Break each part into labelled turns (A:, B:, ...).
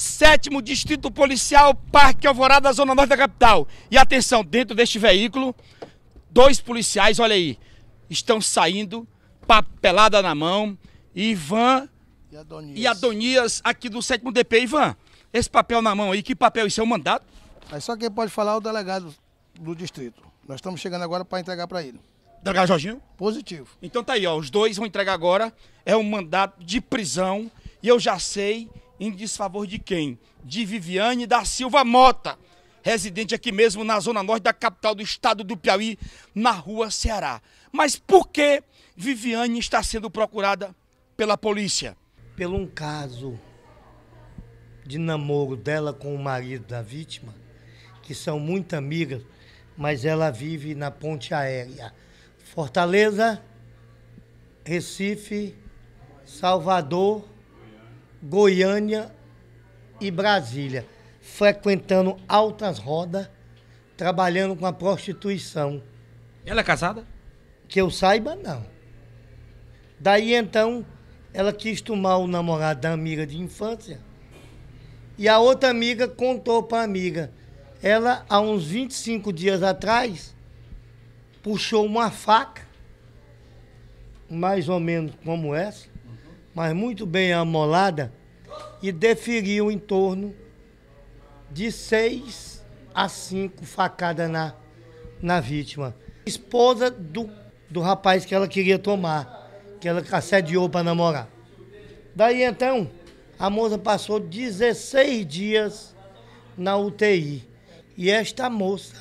A: sétimo Distrito Policial, Parque Alvorada, Zona Norte da capital. E atenção, dentro deste veículo, dois policiais, olha aí, estão saindo, papelada na mão, Ivan e Adonias, e Adonias aqui do sétimo DP. Ivan, esse papel na mão aí, que papel? Isso é o um mandato? Mas só quem pode falar é o delegado do distrito. Nós estamos chegando agora para entregar para ele. Delegado Jorginho? Positivo. Então tá aí, ó. Os dois vão entregar agora. É um mandato de prisão. E eu já sei em desfavor de quem? De Viviane da Silva Mota, residente aqui mesmo na zona norte da capital do estado do Piauí, na rua Ceará. Mas por que Viviane está sendo procurada pela polícia?
B: Pelo um caso de namoro dela com o marido da vítima, que são muito amigas, mas ela vive na ponte aérea. Fortaleza, Recife, Salvador Goiânia e Brasília, frequentando altas rodas, trabalhando com a prostituição. Ela é casada? Que eu saiba, não. Daí então, ela quis tomar o namorado da amiga de infância. E a outra amiga contou para a amiga. Ela, há uns 25 dias atrás, puxou uma faca, mais ou menos como essa, mas muito bem amolada, e deferiu em torno de seis a cinco facadas na, na vítima. Esposa do, do rapaz que ela queria tomar, que ela assediou para namorar. Daí então, a moça passou 16 dias na UTI. E esta moça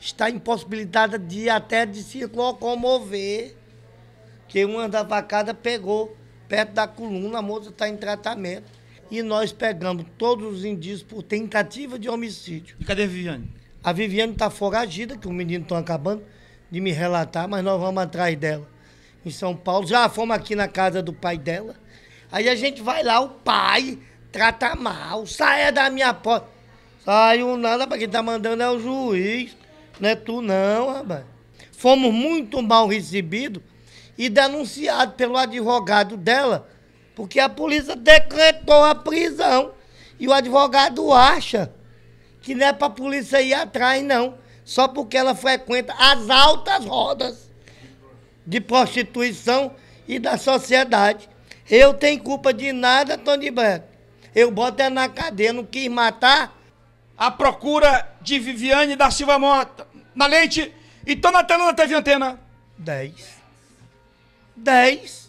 B: está impossibilitada de até de se locomover, que uma da facada pegou perto da coluna, a moça está em tratamento. E nós pegamos todos os indícios por tentativa de homicídio. E cadê a Viviane? A Viviane está foragida, que os meninos estão acabando de me relatar, mas nós vamos atrás dela. Em São Paulo, já fomos aqui na casa do pai dela. Aí a gente vai lá, o pai trata mal, saia da minha porta. Saiu nada, para quem tá mandando é o juiz, não é tu não, rapaz. Fomos muito mal recebidos e denunciado pelo advogado dela, porque a polícia decretou a prisão. E o advogado acha que não é para a polícia ir atrás, não. Só porque ela frequenta as altas rodas de prostituição e da sociedade. Eu tenho culpa de nada, Tony Branco. Eu boto ela é na cadeia, não quis matar. A procura de Viviane
A: da Silva Mota. Na leite. Então, Natalina teve antena? 10. 10